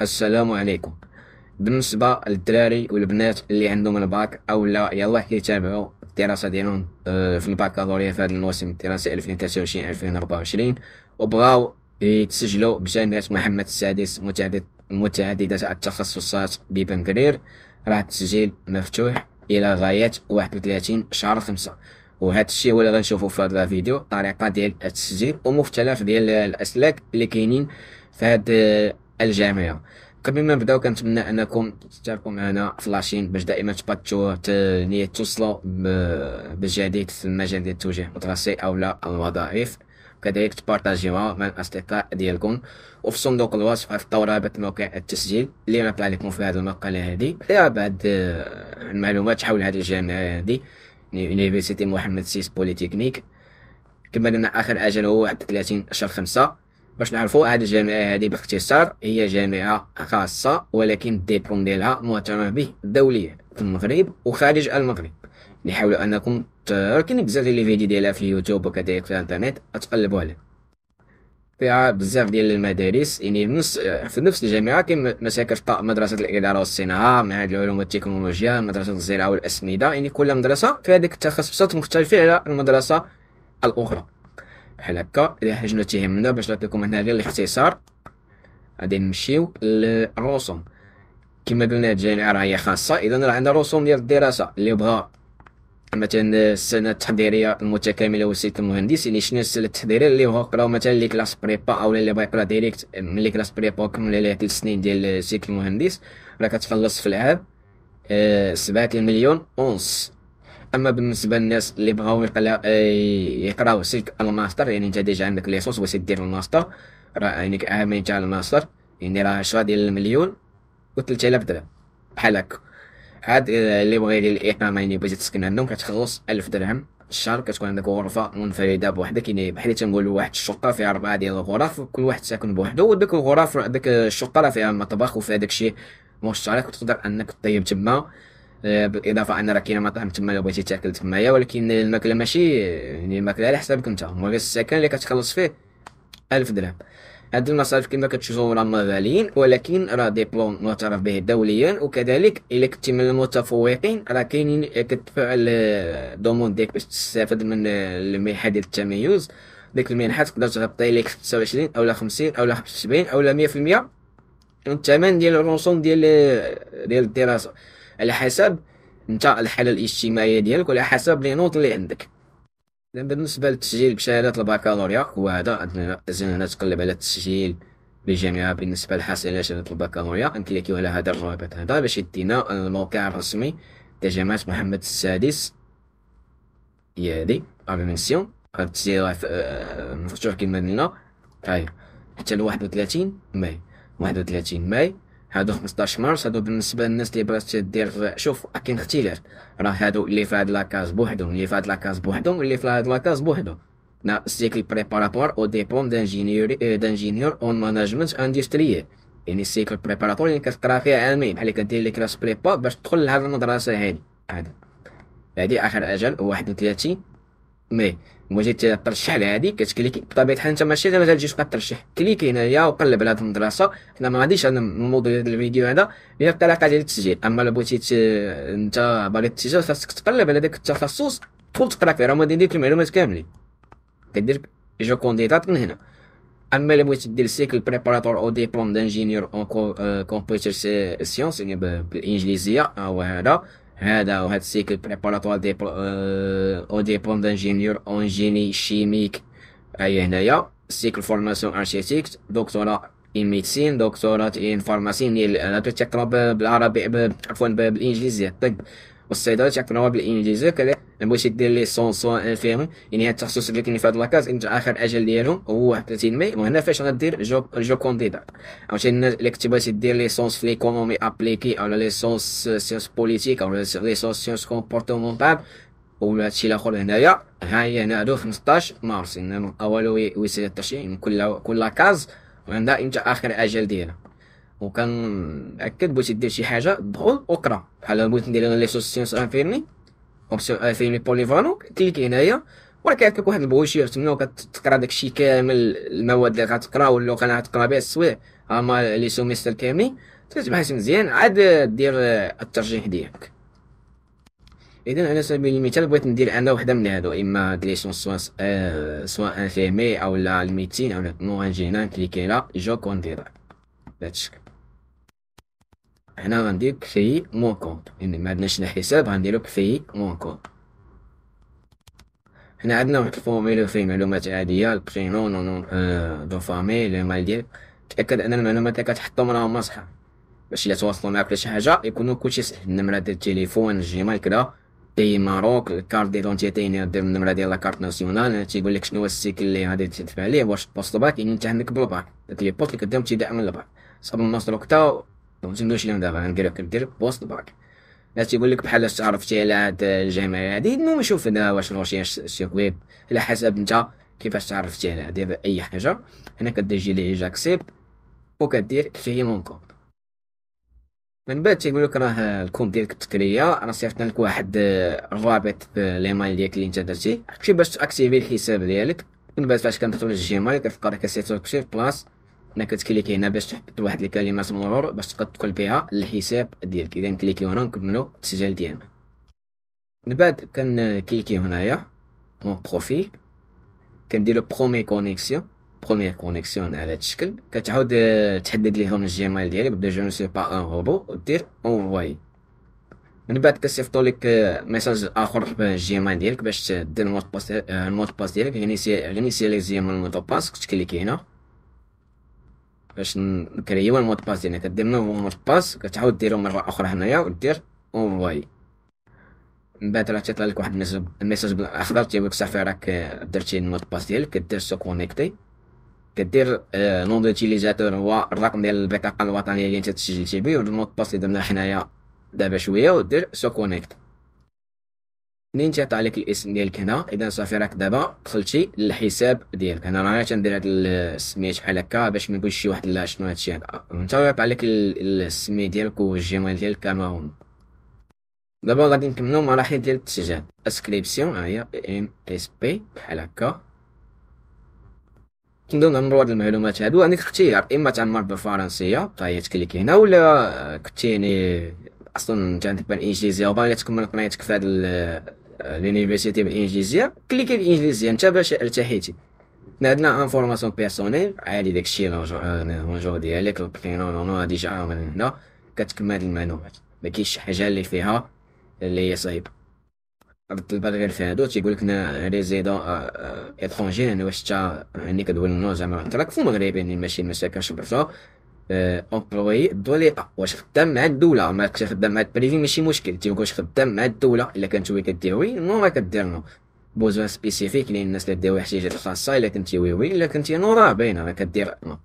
السلام عليكم بالنسبة للدراري والبنات اللي عندهم الباك أو لا يلا كيتابعوا الدراسة ديالهم آه، في الباكالوريا في هذا الموسم الدراسي 2023 2024 وبغاو يتسجلوا بجامعة محمد السادس متعدد متعددة التخصصات ببنكرير راه التسجيل مفتوح إلى غاية 31 شهر 5 وهذا الشيء هو اللي غنشوفوا في هذا الفيديو الطريقه ديال التسجيل ومختلف ديال الاسلاك اللي كاينين في هذه الجامعه قبل ما نبداو كنتمنى انكم تشتركوا معنا في لاشين باش دائما تباتشو توصلوا بالجديد في المجال ديال التوجيه المدرسي او لا الوظائف كذلك تبارطاجيوها مع الاصدقاء ديالكم وفي صندوق الوصف غتلقاو رابط موقع التسجيل اللي غنطلع لكم في هذه المقاله هذه فيها بعض المعلومات حول هذه الجامعه هذه يونيفرسيتي محمد سيس بوليتكنيك كما قلنا اخر اجل هو 31 شهر 5 باش نعرفوا هذه الجامعه هذه باختصار هي جامعه خاصه ولكن الديبلوم ديالها معترف به دوليا في المغرب وخارج المغرب نحاول انكم كاين بزاف ديال لي فيديو ديالها في يوتيوب وكذلك في الانترنت تقلبوا عليه فيها بزاف ديال المدارس يعني نفس في نفس الجامعه كاين مساكن مدرسه الاداره والصناعه مع العلوم والتكنولوجيا مدرسه الزراعه والاسمده يعني كل مدرسه فيها ديك التخصصات مختلفه على المدرسه الاخرى بحال هكا الى حاجه تهمنا باش نعطيكم هنا غير الاختصار غادي نمشيو للرسوم كما قلنا الجامعه راه هي خاصه اذا راه عندنا رسوم ديال الدراسه اللي بغا مثلا السنه التحضيريه المتكامله والسيت المهندس يعني شنو السنه التحضيريه اللي هو قراو مثلا لي كلاس بريبا او اللي بغا يقرا ديريكت من لي كلاس بريبا كمل ليه ثلاث سنين ديال سيكل المهندس راه كتخلص في العام آه، سبعة المليون اونس اما بالنسبه للناس اللي بغاو آه، يقراو سلك الماستر يعني انت ديجا عندك لي سوس بغيتي دير الماستر راه يعني عامين تاع الماستر يعني راه 10 ديال المليون و 3000 درهم بحال هكا عاد آه، اللي بغى يدير الاقامه إيه، بغيتي تسكن عندهم كتخلص 1000 درهم الشهر كتكون عندك غرفه منفرده بوحدها كاين يعني بحال تنقول واحد الشقه فيها اربعه ديال الغرف كل واحد ساكن بوحدو وديك الغرف ديك الشقه راه فيها مطبخ وفيها داكشي مشترك وتقدر انك تطيب تما آه، بالاضافه ان راه كاين مطعم تما لو بغيتي تاكل تمايا ولكن الماكله ماشي يعني الماكله على حسابك انت المهم السكن اللي كتخلص فيه 1000 درهم هذه المصاريف كما كتشوفوا راه مرالين ولكن راه ديبلوم معترف به دوليا وكذلك الا كنتي من المتفوقين راه كاينين كتفعل آه، دومون ديك باش تستافد من آه، المنحه ديال التميز ديك المنحه تقدر تغطي لك 26 اولا 50 اولا 75 اولا 100% الثمن ديال الرسوم ديال آه، ديال الدراسه على حسب انت الحاله الاجتماعيه ديالك وعلى حسب لي نوط اللي عندك بالنسبة للتسجيل بشهادة البكالوريا هو هذا هنا تقلب على التسجيل بالجامعة بالنسبة لحاصل على شهادة البكالوريا نكليكيو على هذا الرابط هذا باش يدينا الموقع الرسمي تاع جامعة محمد السادس هي هادي ابي منسيون التسجيل آه، مفتوح كيما قلنا هاي طيب، حتى لواحد وثلاثين ماي واحد ماي هادو 15 مارس هادو بالنسبه للناس اللي بغات دير شوف كاين اختلاف راه هادو اللي في هاد لاكاز بوحدهم اللي في هاد لاكاز بوحدهم اللي في هاد لاكاز بوحدهم نا سيكل بريباراتوار او ديبون دانجينيور دانجينيور اون ماناجمنت اندستريال يعني سيكل بريباراتوار اللي كتقرا فيه عامين بحال اللي كدير لي كلاس بريبا باش تدخل لهاد المدرسه هادي هادي اخر اجل 31 مي بغيتي ترشح لهادي كتكليكي بطبيعه الحال انت ماشي انا تجي تبقى ترشح كليكي هنايا وقلب على هاد المدرسه حنا ما غاديش انا الموضوع ديال الفيديو هذا هي الطريقه ديال التسجيل اما لو بغيتي انت باغي تسجل خاصك تقلب على داك التخصص تقول تقرا فيه راه ما ديك المعلومات كاملين كدير جو كونديتات من هنا اما الا بغيتي دير سيكل بريباراتور او ديبلوم دانجينيور اون كومبيوتر سيونس يعني بالانجليزيه هو هذا هذا وهذا السيكل بريباراتوار دي آه، او بون دانجينيور اون جيني شيميك هي هنايا سيكل فورماسيون ارشيتيك دكتوراه ان ميديسين دكتوراه ان فارماسي انا تقرا بالعربي عفوا بالانجليزيه الطب والصيدله تقرا بالانجليزيه كذلك بغيتي دير لي سون سون انفيرم يعني هاد التخصص اللي كاين في هاد لاكاز انت اخر اجل ديالهم هو 30 مي وهنا فاش غدير جو جو كونديدا عاوتاني الا كنتي بغيتي دير لي سونس في ليكونومي ابليكي او لي سونس سيونس بوليتيك او لي سونس سيونس كومبورتمونتال ولا هادشي الاخر هنايا ها هي هنا هادو 15 مارس هنا اول سي الترشيح يعني كل كل كاز وعندها امتى اخر اجل ديالها وكان اكد بغيتي دير شي حاجه دخل وقرا بحال بغيت ندير لي سوسيونس انفيرمي اوبسيون افيلي بور لي فانو هنايا ولا كيعطيك واحد البروشير تما كتقرا داكشي كامل المواد اللي غتقرا واللغه اللي غتقرا بها السوايع هما لي سوميستر كاملين تتبحث مزيان عاد دير الترجيح ديالك اذا على سبيل المثال بغيت ندير انا وحده من هادو اما هاد سوا آه سوا انفيمي او لا الميتين او لا نورانجينا كليكي لا جو كونديرا داكشي هنا غندير كري مون كونت يعني ما عندناش لا حساب غنديرو كري مون كونت هنا عندنا واحد الفورميل فيه معلومات عاديه البرينو نون نون دو فامي مال ديالك تاكد ان المعلومات اللي كتحطهم راهم مصحة باش الا تواصلوا معاك ولا شي حاجه يكونوا كلشي صحيح النمره ديال التليفون الجيميل كدا تي ماروك الكارت ديدونتيتي يعني دير النمره ديال لاكارت ناسيونال تيقول لك شنو هو السيكل اللي غادي تدفع عليه واش بوست باك يعني انت عندك بالباك داك لي بوست اللي كدام تيدعم الباك صاب الناس الوقت دونك شنو تنقولش لهم دابا غنقلب كندير بوست باك الناس تيقول لك بحال تعرفتي على هاد الجامعه هادي المهم شوف انا واش الريشيرش شي ويب على حسب انت كيفاش تعرفتي على دابا اي حاجه هنا كدير لي جاكسيب وكدير كريي مون كونت من بعد تيقول لك راه الكوم ديالك التكريه انا صيفط لك واحد الرابط بالايميل ديالك اللي انت درتي باش تاكتيفي الحساب ديالك من بعد فاش كندخل للجيميل كتلقى راه كسيفط لك بلاص هنا كتكليكي هنا باش تحط واحد الكلمات مرور باش تقدر تدخل بها الحساب ديالك اذا كليكي هنا نكملو التسجيل ديالنا من بعد كنكليكي هنايا اون بروفيل كندير لو برومي كونيكسيون بروميير كونيكسيون على هذا الشكل كتعاود آه، تحدد ليهم الجيميل ديالي بدا جو سي با ان روبو ودير اونفواي من بعد كيصيفطوا لك ميساج آه، اخر بالجيميل ديالك باش دير الموت باس آه، باس ديالك غينيسياليزي سي لي باس كتكليكي هنا باش نكريو المود باس ديالنا يعني كدير نوفو مود باس كتعاود ديرو مره اخرى هنايا ودير اونفواي من بعد راه تيطلع لك واحد الميساج بالاخضر تيقولك صافي راك درتي المود باس ديالك كدير سو كونيكتي كدير نون آه، دوتيليزاتور هو الرقم ديال البطاقه الوطنيه اللي انت تسجلتي بيه والمود باس اللي درنا حنايا دابا شويه ودير سو كونيكت منين تيعطي عليك الاسم ديالك هنا اذا صافي راك دابا دخلتي للحساب ديالك انا راني تندير هاد السميه بحال هكا باش ما نقولش شي واحد لا شنو هادشي هذا انت وقع عليك السميه ديالك والجيميل ديالك كما دابا غادي نكملو مراحل ديال التسجيل اسكريبسيون ها هي ام اس بي بحال هكا كندو نعمرو هاد المعلومات هادو عندك اختيار اما تعمر بالفرنسيه فهي هي تكليك هنا ولا كنتي يعني اصلا انت عندك بالانجليزيه وباغي تكمل قناتك في هاد لونيفرسيتي بالانجليزيه كليكي بالانجليزيه انت باش التحيتي عندنا انفورماسيون بيرسونيل عادي داكشي لونجور ديالك البرينون نونو ديجا من هنا كتكمل هاد المعلومات ما كاينش شي حاجه اللي فيها اللي هي صعيبه الطلبه اللي في تيقول لك انا ريزيدون اترونجي انا واش انت يعني كدوي نو زعما تراك في المغرب يعني ماشي ما ساكنش امبلوي الدولة واش خدام مع الدولة ما كنتي خدام مع البريفي ماشي مشكل واش خدام مع الدولة الا كانت وي كدير وي نو راه كدير نو بوزوان سبيسيفيك لان الناس اللي داوي احتياجات خاصة الا كنتي وي وي الا كنتي نو راه باينة راه كدير نو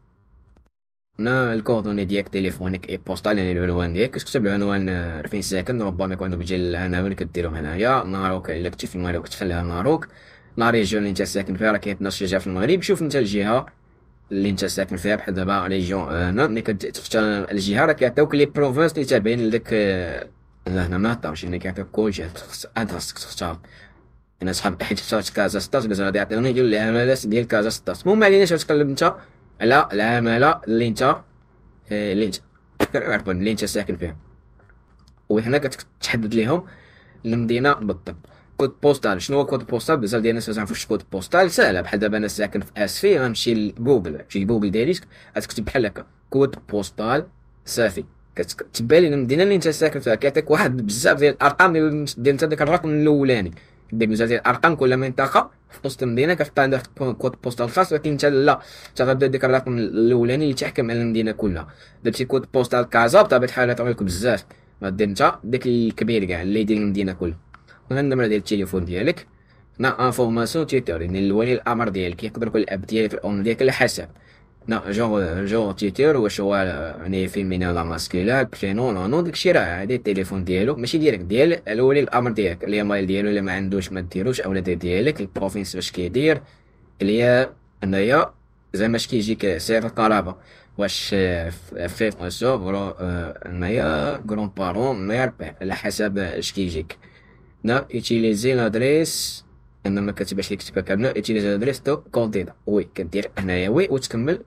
هنا الكوردوني ديالك تليفونك اي بوستال يعني العنوان ديالك كتكتب العنوان فين ساكن ربما يكون عندك ديال العناوين كديرهم هنايا ناروك الا كنتي في المغرب كتخليها ناروك لا ريجيون اللي نتا ساكن فيها راه كاين شي جهه في المغرب شوف نتا الجهه اللي انت ساكن فيها بحال دابا ريجيون هنا آه، ملي كتجي تختار الجهه راه كيعطيوك لي بروفانس اللي تابعين لك آه، هنا ما عطاوش يعني كيعطيوك كل انت خاصك تختار انا صحاب حيت اختارت كازا 16 بس غادي يعطيوني ديال العماله ديال كازا 16 المهم عليناش تقلب انت على العماله اللي انت آه، اللي انت عفوا اللي انت ساكن فيها وهنا كتحدد ليهم المدينه بالضبط كود بوستال شنو هو كود بوستال بزاف ديال الناس ما تعرفوش كود بوستال ساهله بحال دابا انا ساكن في اسفي غنمشي لجوجل شي لجوجل ديريسك غتكتب بحال هكا كود بوستال صافي كتبان لي المدينه اللي انت ساكن فيها كيعطيك واحد بزاف ديال الارقام ديال انت داك الرقم الاولاني ديك بزاف ديال الارقام كل منطقه في وسط المدينه كتحط عندها كود بوستال خاص ولكن انت لا انت غتبدا ديك الرقم الاولاني اللي تحكم على المدينه كلها درتي كود بوستال كازا بطبيعه الحال تعطيك بزاف ما دير انت داك الكبير كاع اللي يدير المدينه كلها النمره ديال التليفون ديالك هنا انفورماسيون تيتير يعني الولي الامر ديالك يقدر يكون الاب ديالك الام ديالك على حسب هنا جونغ جونغ تيتير واش هو يعني فيمينين ولا ماسكيلا لا نو داكشي راه عادي التليفون ديالو ماشي ديالك ديال الولي الامر ديالك مال ديالو اللي ما عندوش ما ديروش اولاد ديالك البروفينس واش كيدير اللي انايا زعما اش كيجيك سعر القرابه واش فريف سور ولا انايا كرون بارون مير على حسب اش كيجيك نا ايتيليزي لادريس انا ما كتبهاش لي الكتابه كامله ايتيليزي لادريس دو كونديدا وي كدير هنايا وي وتكمل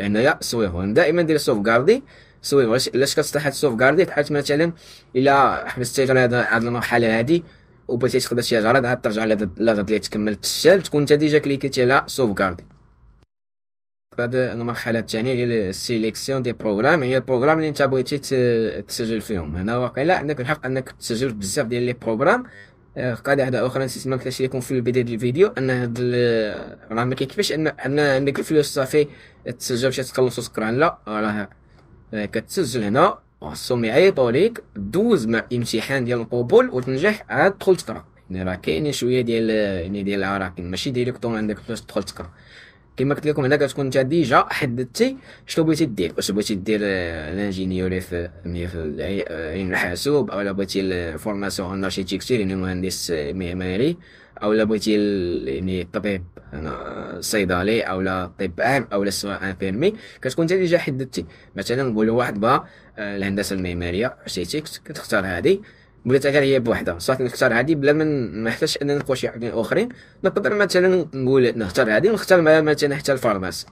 هنايا سويفر دائما دير سوفغاردي سويفر علاش سوف سوفغاردي بحال مثلا الا حبستي غير هاد المرحله هادي وبغيتي تقدر شي غرض عاد ترجع لهاد غادي تكمل تسال تكون انت ديجا كليكيتي على سوفغاردي هاد المرحلة الثانية هي السيليكسيون دي بروغرام هي البروغرام اللي انت بغيتي تسجل فيهم هنا واقيلا عندك الحق انك تسجل بزاف ديال لي بروغرام قاعدة أخرى نسيت ما قلتهاش ليكم في البداية ديال الفيديو أن هاد راه ما كيكفيش أن أن عندك الفلوس صافي تسجل باش تخلص سكران لا راه كتسجل هنا خصهم يعيطوا ليك دوز مع امتحان ديال القبول وتنجح عاد تدخل تقرا يعني راه كاينين شوية ديال يعني ديال العراقيل ماشي ديريكتوم عندك فلوس تدخل تقرا كما قلت لكم هنا كتكون انت ديجا حددتي شنو بغيتي دير واش بغيتي دير لانجينيوري في في علم الحاسوب آه، او بغيتي الفورماسيون ان اركيتكتور يعني مهندس معماري او بغيتي يعني طبيب صيدلي او لا طب عام او لا سواء انفيرمي كتكون انت ديجا حددتي مثلا نقولوا واحد بغا آه، الهندسه المعماريه ارشيتيكت كتختار هذه بغيتها غير هي بوحدها صافي نختار هادي بلا من ما نحتاج انني نقوى شي حاجه اخرين نقدر مثلا نقول نختار هادي ونختار معها مثلا حتى الفارماس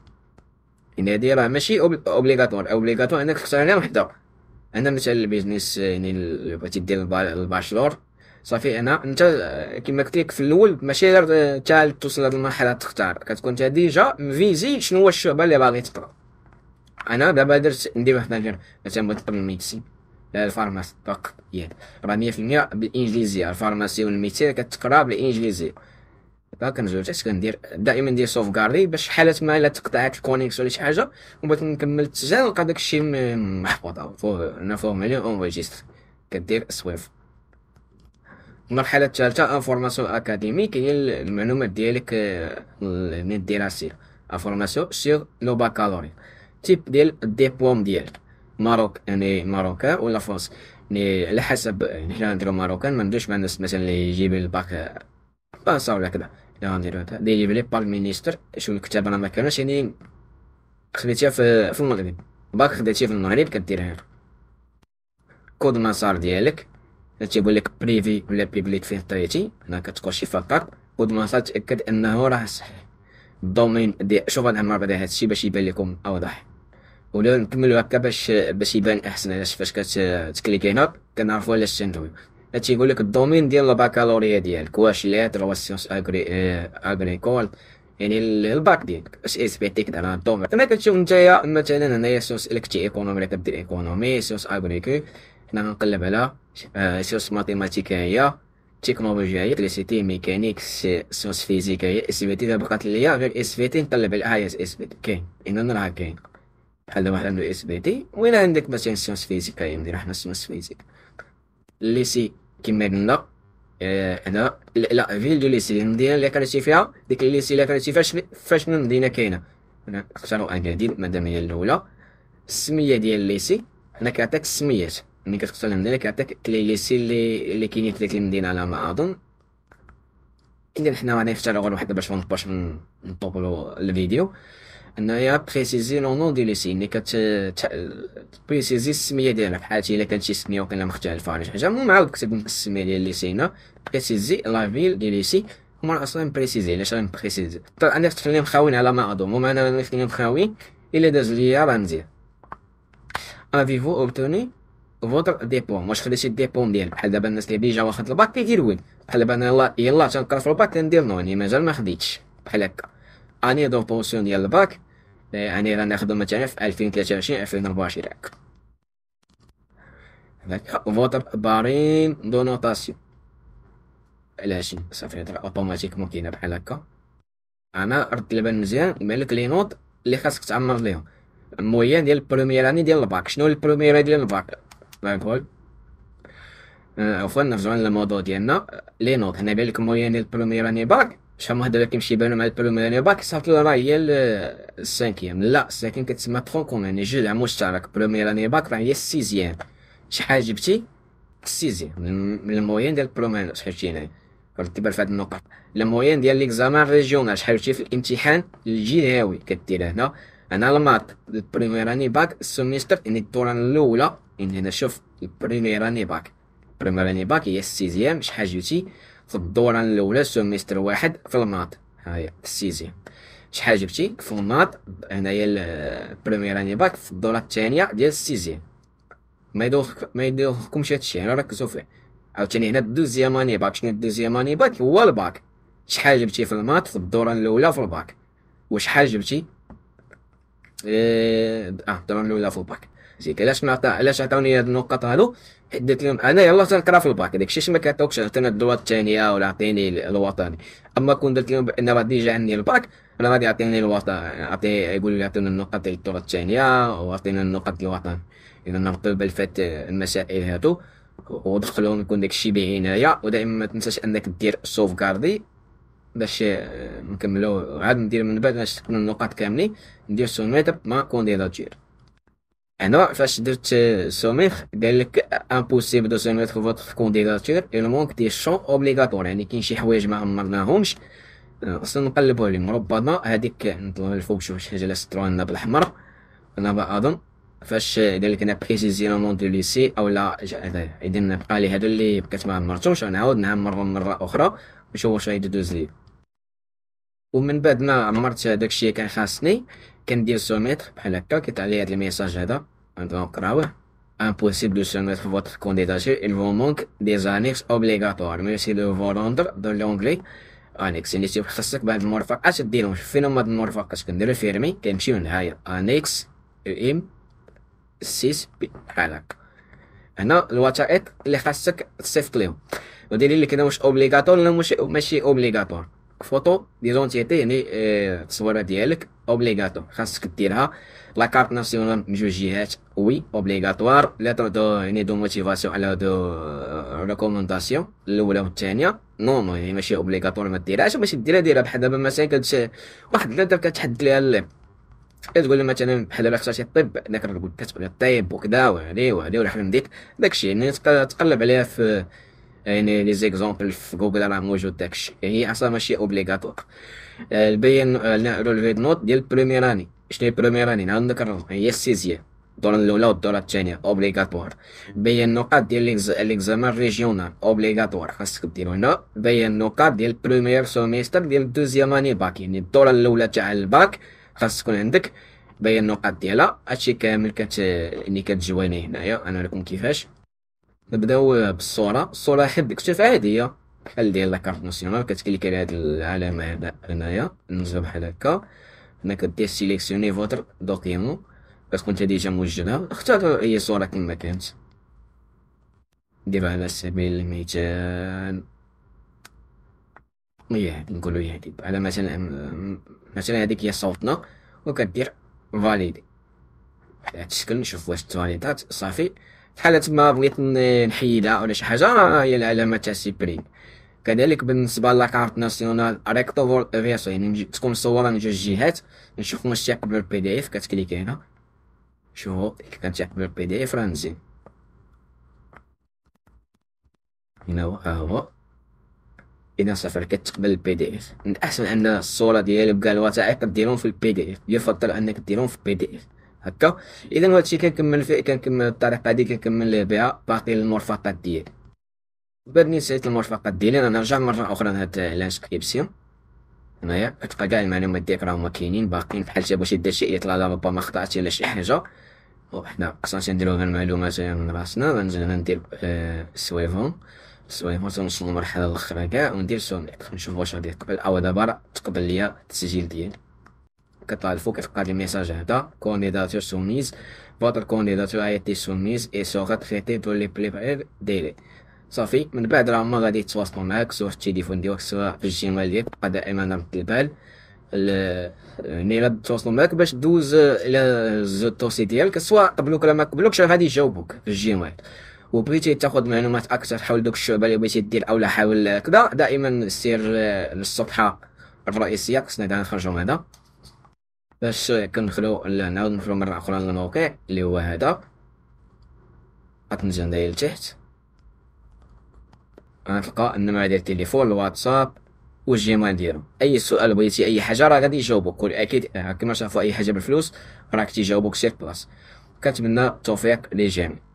يعني هادي راه ماشي اوبليغاتوار اوبليغاتوار انك تختار غير وحده انا مثلا البيزنس يعني بغيتي دير الباشلور صافي انا انت آه، كما قلت لك في الاول ماشي غير آه، تال توصل لهاد المرحله تختار كتكون انت ديجا مفيزي شنو هو الشعبه اللي باغي تقرا انا دابا درت ندير واحد مثلا بغيت نقرا الميديسين الفارماسي دونك راه مية فالمية بالانجليزية الفارماسي والميتير كتقرا بالانجليزية دابا كنرجع تحت كندير دائما ندير سوف كاردي باش حالة ما الا تقطعات الكونيكس ولا شي حاجة ومن بعد نكمل التسجيل نلقى داكشي محفوظ اون اونريجيستر كدير سويف المرحلة الثالثة انفورماسيون اكاديميك هي المعلومات ديالك من الدراسية انفورماسيون سيغ لو باكالوريا تيب ديال الديبلوم ديالك ماروك يعني ماروكا ولا فرنسا يعني على حسب يعني حنا نديرو ماروكان ما نديروش مع الناس مثلا اللي يجيب الباك فرنسا ولا كذا لا نديرو هذا اللي يجيب لي باك مينيستر شو الكتاب انا ما كانش يعني خديتها في في المغرب باك خديتها في المغرب كديرها كود المسار ديالك تيقول لك بريفي ولا بيبليك فيه طريتي هنا شي فقط كود المسار تاكد انه راه صحيح الدومين ديال شوف هاد المعرفه ديال هادشي باش يبان لكم اوضح ولا نكملو هكا باش باش يبان احسن علاش فاش كتكليكي هنا كنعرفو علاش هادشي يقول لك الدومين ديال الباكالوريا ديالك واش ليتر واش سيونس اغري اغريكول يعني الباك ديالك اش اس إيه بي تيك على الدومين انا كتشوف نتايا مثلا هنايا سيونس الكتي ايكونومي كدير ايكونومي سيونس اغريكول هنا غنقلب على سيونس ماتيماتيك هي تكنولوجيا هي تريسيتي ميكانيك سيونس فيزيك هي اس بي تي دابا بقات ليا غير اس بي تي نقلب على اس بي تي كاين هنا راه كاين حل واحد عنده اس بي تي وين عندك مثلا يعني سيونس فيزيك هاي مدير حنا سيونس فيزيك ليسي كيما قلنا آه، هنا لا فيل دو ليسي المدينه اللي كانتي فيها ديك ليسي اللي كانتي فاش فاش مدينه كاينه هنا اختاروا اكادير مادام هي الاولى السميه ديال ليسي هنا كيعطيك السميات ملي كتختار المدينه كيعطيك لي ليسي اللي اللي كاينين في ديك المدينه على ما اظن اذا حنا غادي غير واحده باش ما نبقاش نطوبوا الفيديو انايا بريسيزي لو نون ديال لي سين اللي كت بريسيزي السميه ديالها بحال الا كانت شي سميه وكان مختلفه ولا شي حاجه المهم عاود كتب السميه ديال لي سينا بريسيزي لا فيل ديال لي هما اصلا بريسيزي علاش غنبريسيزي طيب انا خليهم خاوين على ما اظن هما انا خليهم خاوين الا داز ليا راه مزيان فو اوبتوني فوتر ديبون واش خديتي ديبون ديال بحال دابا الناس اللي ديجا واخد الباك كيدير وين بحال دابا انا يلاه تنقرا في الباك كندير نوني مازال ما خديتش بحال هكا اني بوسيون ديال الباك يعني راه ناخذ مثلا في 2023 2024 هكا هذاك فوت بارين دو نوتاسيون علاش صافي هذا اوتوماتيكمون كاينه بحال هكا انا رد البال مزيان مالك لي نوت اللي خاصك تعمر ليهم المويان ديال البروميير اني ديال الباك شنو البروميير ديال الباك معقول آه، عفوا نرجعو للموضوع ديالنا لي نوت هنا بالك مويان ديال البروميير اني باك شحال من هضره كيمشي بانو مع البروماني باك صافي راه هي السانكيام لا السانكيام كتسمى يعني جذع مشترك اني باك راه هي السيزيام شحال جبتي السيزيام من الموين ديال البروماني شحال جبتي هنايا رد بال في هاد النقط الموين ديال ليكزامان ريجيونال شحال جبتي في الامتحان الجهوي كدير هنا انا الماط اني باك السوميستر يعني الدورة الاولى يعني هنا شوف اني باك اني باك هي السيزيام شحال جبتي في الدورة الأولى سوميستر واحد في الماط هاهي السيزي شحال جبتي في الماط هنايا البروميير اني باك في الدورة الثانية ديال السيزي ما يدوخك ما يدوخكمش هادشي هنا ركزو فيه عاوتاني هنا الدوزيام اني باك شنو الدوزيام اني باك هو الباك شحال جبتي في الماط في الدورة الأولى في الباك وشحال جبتي آه،, اه الدورة الأولى في الباك جيت علاش نعطى علاش عطاوني هاد النقط هادو حيت درت لهم انا يلاه تنقرا في الباك داك الشيء ما كيعطوكش عطيني الدواء الثانيه ولا عطيني الوطني اما كون درت لهم بان غادي يجي عندي الباك انا غادي يعطيني الوطن يعطي يقول لي عطيني النقط ديال الدوره الثانيه وعطيني النقط ديال الوطن اذا المغرب بالفات المسائل هادو ودخلهم يكون داكشي بعنايه ودائما ما تنساش انك دير سوف كاردي باش نكملو عاد ندير من بعد باش تكون كاملين ندير سون ميت ما كونديلاتير هنا فاش درت سوميخ قال لك امبوسيبل دو سوميتر فوت كونديداتور اي مونك دي شون اوبليغاتوار يعني كاين شي حوايج ما عمرناهمش آه، خصنا نقلبو عليهم ربما هذيك نطلع الفوق شوف شي حاجه لا سترون بالاحمر انا با اظن فاش قال لك انا بريزيزي دو ليسي او لا اذا بقى لي هادو اللي بقات ما عمرتهمش نعاود نعمر مره اخرى نشوف واش غيدوز لي ومن بعد ما عمرت داكشي كان خاصني كندير سوميتر بحال هكا كيتعلي هاد الميساج هذا غنبداو نقراوه impossible de soumettre votre candidature, il vous manque des annexes obligatoires. Merci de vous rendre dans l'onglet annexe اللي تيخصك بعد المرفقات ديرهم فين هما المرفقات كنديرو فيرمي كنمشيو لهايا annex ام 6 بحال هكا هنا الوثائق اللي خاصك تصيفط ليهم وديري لك هنا واش اوبليغاتور ولا ماشي اوبليغاتور فوتو دي زونتيتي يعني التصويره ديالك اوبليغاتو خاصك ديرها لا كارت ناسيونال من جوج جهات وي اوبليغاتوار لا دو يعني دو موتيفاسيون على دو ريكومونداسيون الاولى والثانيه نو نو يعني ماشي اوبليغاتوار ما ديرهاش باش ديرها ديرها بحال دابا مثلا كتمشي واحد دابا كتحد ليها اللي كتقول له مثلا بحال الا خصها الطب داك الرجل كتقول طيب وكذا وهادي وهادي ولا حنا داكشي يعني تقلب عليها في يعني لي زيكزومبل في جوجل راه موجود داكشي يعني هي اصلا ماشي اوبليغاتوار البيان رولفي نوت ديال البريمير اني شنو هي البريمير اني نذكر هي السيزيام الدورة الأولى والدورة الثانية أوبليغاتوار بين النقاط ديال ليكزامان ريجيونال أوبليغاتوار خاصك ديرو هنا بين النقاط ديال بروميير سوميستر ديال الدوزيام اني باك يعني الدورة الأولى تاع الباك خاص تكون عندك بين النقاط ديالها هادشي كامل كت يعني كتجواني هنايا أنا لكم كيفاش نبداو بالصوره الصوره حد اكتشاف عاديه بحال ديال لاكارت ناسيونال كتكليك على هاد العلامه هذا هنايا نزل بحال هكا هنا كدير سيليكسيوني فوتر دوكيمون كتكون انت ديجا موجده اختار اي صوره كما كانت ديرها على سبيل المثال هادي نقولو ياه على مثلا مثلا هذيك هي صوتنا وكدير فاليدي هاد الشكل نشوف واش تواليدات صافي حالة ما بغيت نحيدها ولا شي حاجة هي العلامة تاع سي بريم كذلك بالنسبة لاكارت ناسيونال ريكتوفور فيرسو يعني تكون مصورة من جوج جهات نشوف واش تيقبل البي دي اف كتكليك هنا شوفو كان تيقبل البي دي اف راه مزيان هنا هو ها هو اذا صافي كتقبل البي دي اف من الاحسن ان الصورة ديالي بكاع الوثائق ديرهم في البي دي اف يفضل انك ديرهم في البي دي اف هكا اذا هذا الشيء كنكمل فيه كنكمل الطريقه هذه كنكمل بها باقي المرفقات ديالي بعد نسيت المرفقات ديالي انا نرجع مره اخرى لهاد الانسكريبسيون هنايا كتلقى كاع المعلومات ديالك راهما كاينين باقيين بحال شي باش يدير شي اطلاله ربما خطات ولا شي حاجه وحنا خصنا نديرو غير المعلومات من راسنا غنزيد ندير آه، سويفون سويفون تنوصل للمرحله الاخرى كاع وندير سوميت نشوف واش غادي تقبل او دابا تقبل ليا التسجيل ديالي كطلع الفوق كتلقى هاد الميساج هدا كونديداتور سوميز فوتر كونديداتور a سوميز اي سوغا تخيطي traitée لي بلي plus ديلي صافي من بعد راه هما غادي يتواصلوا معاك سوا في التليفون ديالك سوا في الجيميل ديالك تبقى دائما رد البال يعني غادي يتواصلوا معاك باش دوز الى زو التوصي ديالك سوا قبلوك ولا ما قبلوكش غادي يجاوبوك في الجيميل وبغيتي تاخذ معلومات اكثر حول دوك الشعبه اللي بغيتي دير اولا حول كذا دائما سير للصفحه الرئيسيه خصنا دابا نخرجوا من هذا باش كندخلو نعاود ندخلو مره اخرى للموقع اللي هو هذا غتنجم داير لتحت غتلقى النمره ديال التليفون الواتساب الجيميل ديالو اي سؤال بغيتي اي حاجه راه غادي يجاوبوك أكيد آه، كيما شافو اي حاجه بالفلوس راك تيجاوبوك سير بلاص كنتمنى التوفيق للجميع